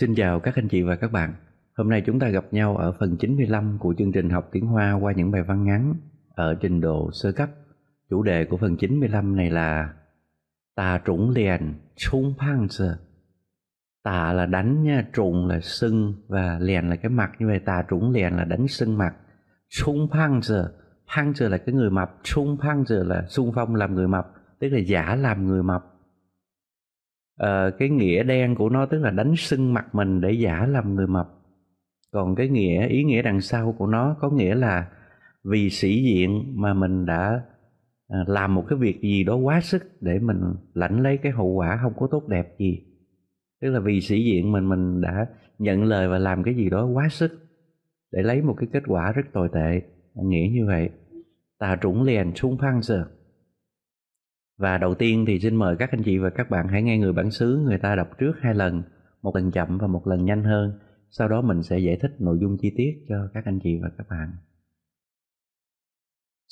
Xin chào các anh chị và các bạn. Hôm nay chúng ta gặp nhau ở phần 95 của chương trình học tiếng Hoa qua những bài văn ngắn ở trình độ sơ cấp. Chủ đề của phần 95 này là Tà trũng liền, trung phang sơ. Tà là đánh nha, trụng là sưng và liền là cái mặt như vậy. Tà trũng liền là đánh sưng mặt. Trung phang sơ, phang sơ là cái người mập, trung phang sơ là xung phong làm người mập, tức là giả làm người mập uh, cái nghĩa đen của nó tức là đánh sưng mặt mình để giả làm người mập còn cái nghĩa ý nghĩa đằng sau của nó có nghĩa là vì sĩ diện mà mình đã ờ, làm một cái việc gì đó quá sức để mình lãnh lấy cái hậu quả không có tốt đẹp gì tức là vì sĩ diện mình mình đã nhận lời và làm cái gì đó quá sức để lấy một cái kết quả rất tồi tệ nghĩa như vậy tà trũng liền xung phăng giờ và đầu tiên thì xin mời các anh chị và các bạn hãy nghe người bản xứ người ta đọc trước hai lần, một lần chậm và một lần nhanh hơn. Sau đó mình sẽ giải thích nội dung chi tiết cho các anh chị và các bạn.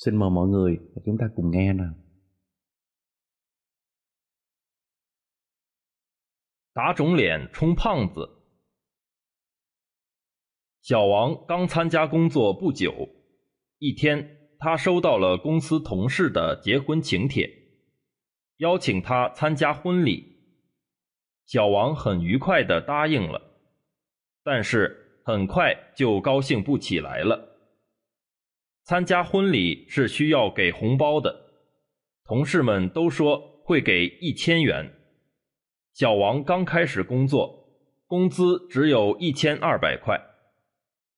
Xin mời mọi người chúng ta cùng nghe nào. Đá trúng 脸充胖子。小王刚参加工作不久，一天他收到了公司同事的结婚请帖。邀请他参加婚礼，小王很愉快地答应了，但是很快就高兴不起来了。参加婚礼是需要给红包的，同事们都说会给一千元。小王刚开始工作，工资只有一千二百块，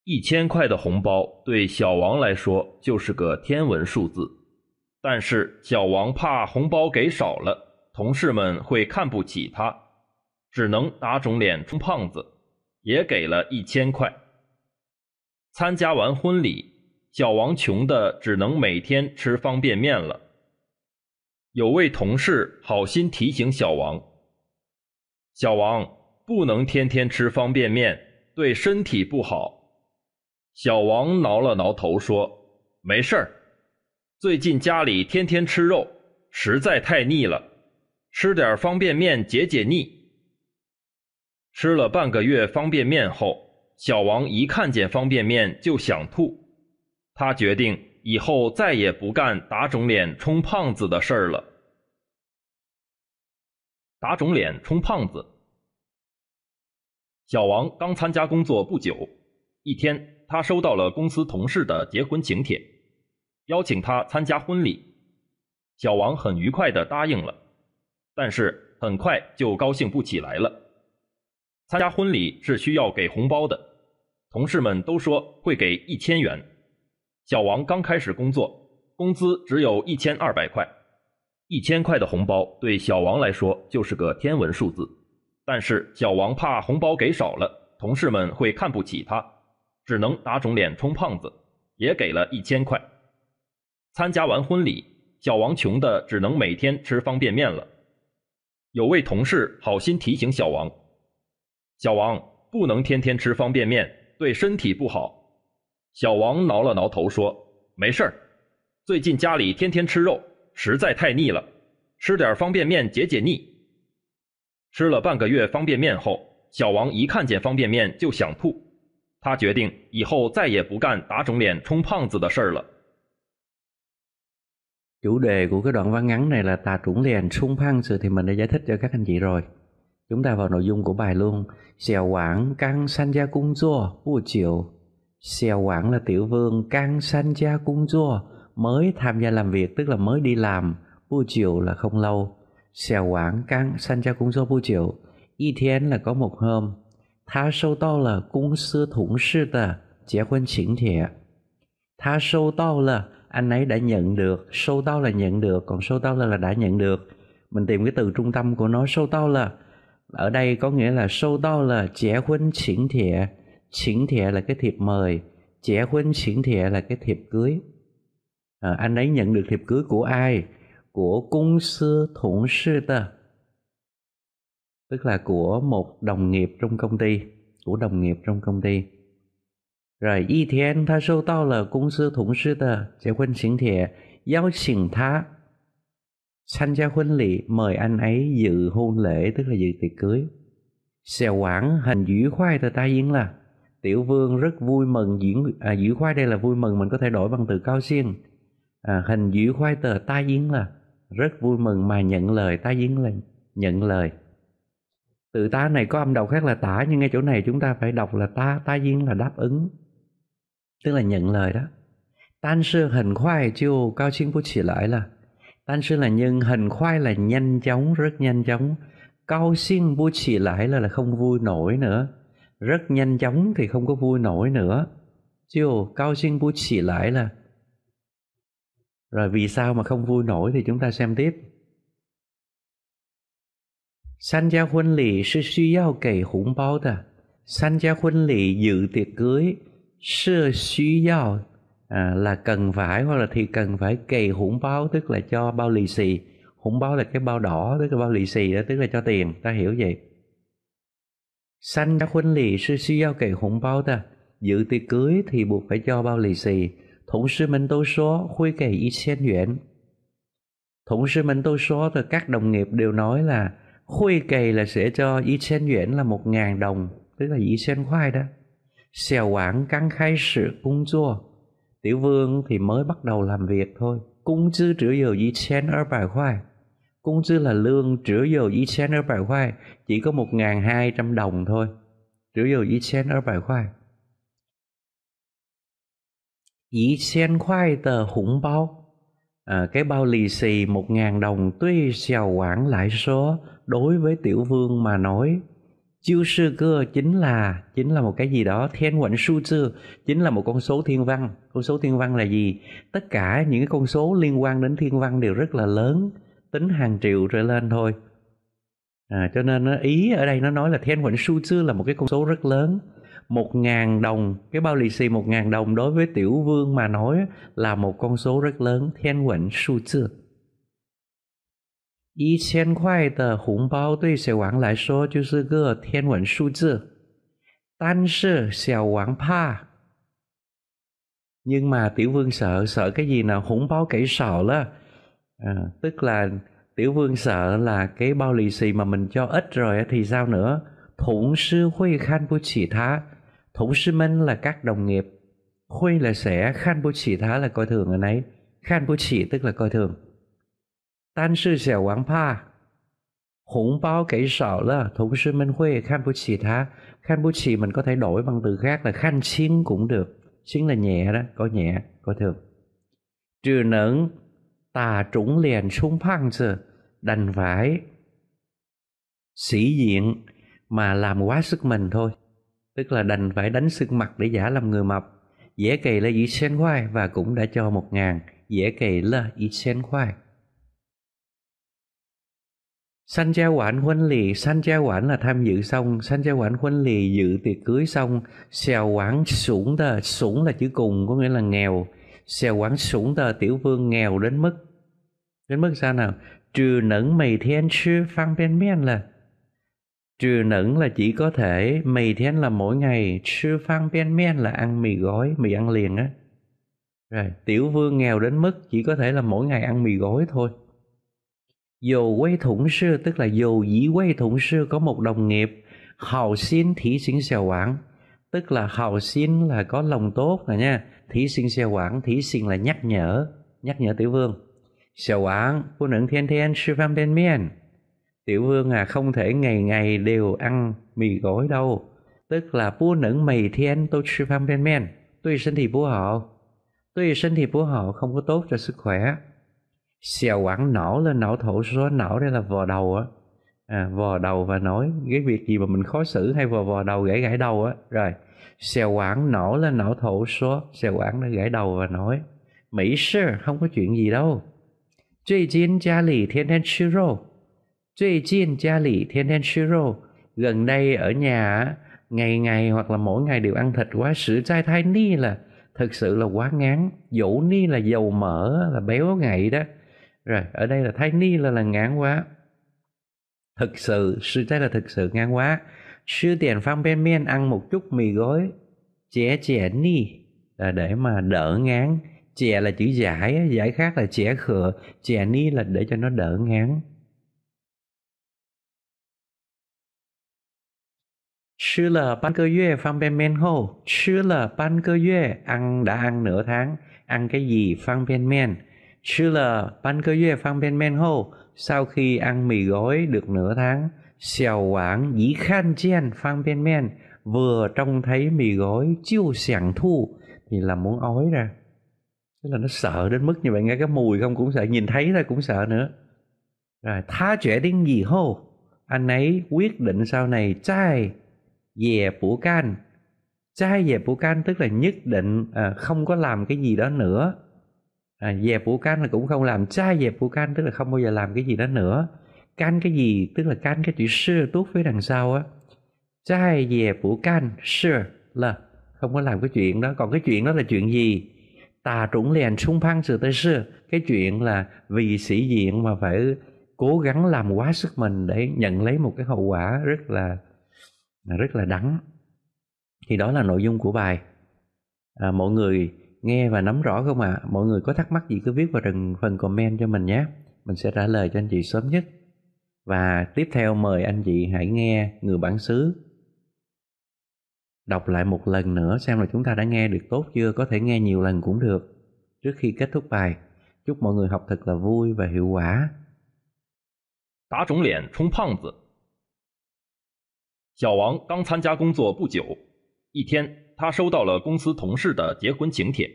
一千块的红包对小王来说就是个天文数字。但是小王怕红包给少了，同事们会看不起他，只能打肿脸充胖子，也给了一千块。参加完婚礼，小王穷的只能每天吃方便面了。有位同事好心提醒小王：“小王不能天天吃方便面，对身体不好。”小王挠了挠头说：“没事儿。”最近家里天天吃肉，实在太腻了，吃点方便面解解腻。吃了半个月方便面后，小王一看见方便面就想吐，他决定以后再也不干打肿脸充胖子的事儿了。打肿脸充胖子，小王刚参加工作不久，一天他收到了公司同事的结婚请帖。邀请他参加婚礼，小王很愉快地答应了，但是很快就高兴不起来了。参加婚礼是需要给红包的，同事们都说会给一千元。小王刚开始工作，工资只有一千二百块，一千块的红包对小王来说就是个天文数字。但是小王怕红包给少了，同事们会看不起他，只能打肿脸充胖子，也给了一千块。参加完婚礼，小王穷的只能每天吃方便面了。有位同事好心提醒小王：“小王不能天天吃方便面，对身体不好。”小王挠了挠头说：“没事儿，最近家里天天吃肉，实在太腻了，吃点方便面解解腻。”吃了半个月方便面后，小王一看见方便面就想吐。他决定以后再也不干打肿脸充胖子的事儿了。chủ đề của cái đoạn văn ngắn này là tà trũng liền sung phăng sự thì mình đã giải thích cho các anh chị rồi chúng ta vào nội dung của bài luôn xèo quảng căng san gia cung dua bu triệu. xèo quảng là tiểu vương căng san gia cung dua mới tham gia làm việc tức là mới đi làm bu triệu là không lâu xèo quảng căng san gia cung dua bu triệu. y thiên là có một hôm tha sâu to là cung sư thủng sư tờ chế quân chính thiện tha sâu to là anh ấy đã nhận được sâu tao là nhận được còn sâu tao là, là đã nhận được mình tìm cái từ trung tâm của nó sâu tao là ở đây có nghĩa là sâu tao là trẻ huynh xỉn thịa xỉn thịa là cái thiệp mời trẻ huynh xỉn thịa là cái thiệp cưới à, anh ấy nhận được thiệp cưới của ai của cung sư thủng sư ta tức là của một đồng nghiệp trong công ty của đồng nghiệp trong công ty rồi 一天，他收到了公司同事的结婚请帖，邀请他参加婚礼，mời anh ấy dự hôn lễ tức là dự tiệc cưới. Xèo Quảng dữ khoai từ ta yến là Tiểu Vương rất vui mừng diễn à, dữ khoai đây là vui mừng mình có thể đổi bằng từ cao xiên. À, hình dữ khoai tờ ta yến là rất vui mừng mà nhận lời ta yến là nhận lời. Từ ta này có âm đọc khác là tả nhưng ngay chỗ này chúng ta phải đọc là ta, ta duyên là đáp ứng tức là nhận lời đó. là nhưng hình khoai là nhanh chóng, rất nhanh chóng. Cao xin bu chỉ lại là là không vui nổi nữa. Rất nhanh chóng thì không có vui nổi nữa. Chiều cao xin bu chỉ lại là Rồi vì sao mà không vui nổi thì chúng ta xem tiếp. San gia huân lì sư suy giao kể hủng bao ta. San gia huân lì dự tiệc cưới sơ xí 是需要 à, là cần phải hoặc là thì cần phải kỳ hủng báo tức là cho bao lì xì hủng báo là cái bao đỏ tức là bao lì xì đó tức là cho tiền ta hiểu vậy sanh đã khuynh lì sơ xí giao kỳ hủng báo ta dự tiệc cưới thì buộc phải cho bao lì xì thủng sư mình tôi số khuy kỳ y xen duyện thủng sư mình tôi số thì các đồng nghiệp đều nói là khuy kỳ là sẽ cho y xen duyện là một ngàn đồng tức là y xen khoai đó Xèo Tiểu Vương thì mới bắt đầu làm việc thôi. Cung dầu ở Công khoai, cung tư là lương dầu ở chỉ 有一千二百块，chỉ có một ngàn hai trăm đồng thôi. dầu ở khoai, khoai tờ Chỉ 有一千二百块。一千块的红包。À, cái bao lì xì một ngàn đồng tuy xèo quảng lại số đối với tiểu vương mà nói chiêu sư cơ chính là chính là một cái gì đó thiên quẩn su sư chính là một con số thiên văn con số thiên văn là gì tất cả những cái con số liên quan đến thiên văn đều rất là lớn tính hàng triệu trở lên thôi à, cho nên ý ở đây nó nói là thiên quẩn su sư là một cái con số rất lớn một ngàn đồng cái bao lì xì một ngàn đồng đối với tiểu vương mà nói là một con số rất lớn thiên quẩn su sư 一千块的红包对小王来说就是个天文数字，但是小王怕。Nhưng mà Tiểu Vương sợ sợ cái gì nào húng báo kỹ sò đó. tức là Tiểu Vương sợ là cái bao lì xì mà mình cho ít rồi thì sao nữa? Thủng sư Huy Khan Bu Chỉ Thá. Thủng sư Minh là các đồng nghiệp. Huy là sẽ, Khan Bu Chỉ Thá là coi thường ở nấy. Khan Bu Chỉ tức là coi thường. 但是小王怕红 bao 给少了，同事们会看不起他，看不起 mình có thể đổi bằng từ khác là khăn xiên cũng được, xiên là nhẹ đó, có nhẹ, có thường. Trừ nẫn tà trũng liền xuống phăng chứ đành phải sĩ diện mà làm quá sức mình thôi. Tức là đành phải đánh sức mặt để giả làm người mập. Dễ kỳ là y sen khoai và cũng đã cho một ngàn, dễ kỳ là y sen khoai. Sanh gia quản huynh lì, sanh gia quản là tham dự xong, sanh gia quản huynh lì dự tiệc cưới xong, xèo quản sủng tờ, sủng là chữ cùng có nghĩa là nghèo, xèo quản sủng tờ tiểu vương nghèo đến mức, đến mức sao nào? Trừ nẫn mày thiên sư phan bên miên là, trừ nẫn là chỉ có thể, mày thiên là mỗi ngày, sư phan bên miên là ăn mì gói, mì ăn liền á. Rồi, tiểu vương nghèo đến mức chỉ có thể là mỗi ngày ăn mì gói thôi dù dù thủng tức là thủng là 有 ý 位同 sự có một đồng nghiệp hảo xin thí sinh xèo quảng tức là hảo xin là có lòng tốt là nha thí sinh xèo quảng thí sinh là nhắc nhở nhắc nhở tiểu vương xèo quảng phụ nữ thiên thiên sư phạm bên miền tiểu vương à không thể ngày ngày đều ăn mì gói đâu tức là phụ nữ mày thiên tôi sư phạm bên miền tôi thân thì bố họ tôi thân thì bố họ không có tốt cho sức khỏe xèo quẳng nổ lên nổ thổ số nổ đây là vò đầu á à, vò đầu và nói cái việc gì mà mình khó xử hay vò vò đầu gãy gãy đầu á rồi xèo quẳng nổ lên nổ thổ số xèo quẳng đã gãy đầu và nói mỹ sư không có chuyện gì đâu Duy Jin gia lì thiên thiên sư rô Duy Jin gia lì thiên thiên sư rô Gần đây ở nhà Ngày ngày hoặc là mỗi ngày đều ăn thịt quá Sự trai thai ni là thực sự là quá ngán Dũ ni là dầu mỡ Là béo ngậy đó rồi ở đây là thái ni là là ngán quá thực sự sư đây là thực sự ngán quá sư tiền phang bên miên ăn một chút mì gói chẻ chẻ ni là để mà đỡ ngán chè là chữ giải giải khác là chẻ khựa chè ni là để cho nó đỡ ngán Sư là ban cơ yue phang bên men hô Sư là ban cơ yue Ăn đã ăn nửa tháng Ăn cái gì phang bên men men sau khi ăn mì gói được nửa tháng, xèo Wang dĩ khan chen phang biên men vừa trông thấy mì gói chiêu sảng thu thì là muốn ói ra. Tức là nó sợ đến mức như vậy, nghe cái mùi không cũng sợ, nhìn thấy thôi cũng sợ nữa. Rồi, tha trẻ tiếng gì hô, anh ấy quyết định sau này chai dè phủ can. Chai dè phủ can tức là nhất định à, không có làm cái gì đó nữa à, dẹp của can là cũng không làm sai dẹp của can tức là không bao giờ làm cái gì đó nữa can cái gì tức là can cái chữ sư tốt phía đằng sau á sai dẹp của can sư là không có làm cái chuyện đó còn cái chuyện đó là chuyện gì tà trũng liền sung phăng sự tới sư cái chuyện là vì sĩ diện mà phải cố gắng làm quá sức mình để nhận lấy một cái hậu quả rất là rất là đắng thì đó là nội dung của bài à, mọi người nghe và nắm rõ không ạ? À? Mọi người có thắc mắc gì cứ viết vào phần comment cho mình nhé. Mình sẽ trả lời cho anh chị sớm nhất. Và tiếp theo mời anh chị hãy nghe người bản xứ đọc lại một lần nữa xem là chúng ta đã nghe được tốt chưa, có thể nghe nhiều lần cũng được. Trước khi kết thúc bài, chúc mọi người học thật là vui và hiệu quả. 打肿脸充胖子。小王刚参加工作不久，一天他收到了公司同事的结婚请帖，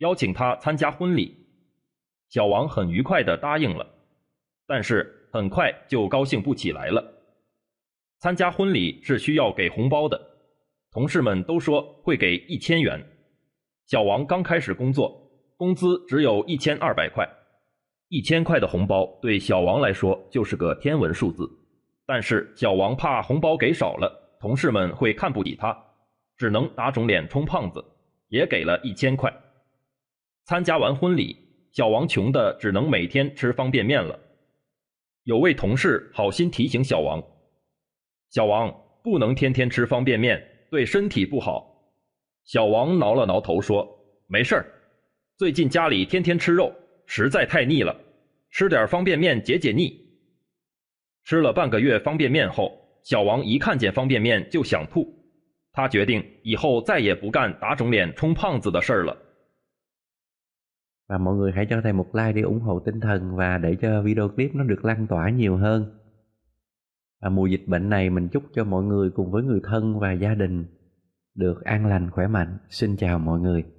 邀请他参加婚礼。小王很愉快地答应了，但是很快就高兴不起来了。参加婚礼是需要给红包的，同事们都说会给一千元。小王刚开始工作，工资只有一千二百块，一千块的红包对小王来说就是个天文数字。但是小王怕红包给少了，同事们会看不起他。只能打肿脸充胖子，也给了一千块。参加完婚礼，小王穷的只能每天吃方便面了。有位同事好心提醒小王：“小王不能天天吃方便面，对身体不好。”小王挠了挠头说：“没事儿，最近家里天天吃肉，实在太腻了，吃点方便面解解腻。”吃了半个月方便面后，小王一看见方便面就想吐。他决定以后再也不干打肿脸充胖子的事儿了。Và mọi người hãy cho thầy một like để ủng hộ tinh thần và để cho video clip nó được lan tỏa nhiều hơn. Và mùa dịch bệnh này mình chúc cho mọi người cùng với người thân và gia đình được an lành khỏe mạnh. Xin chào mọi người.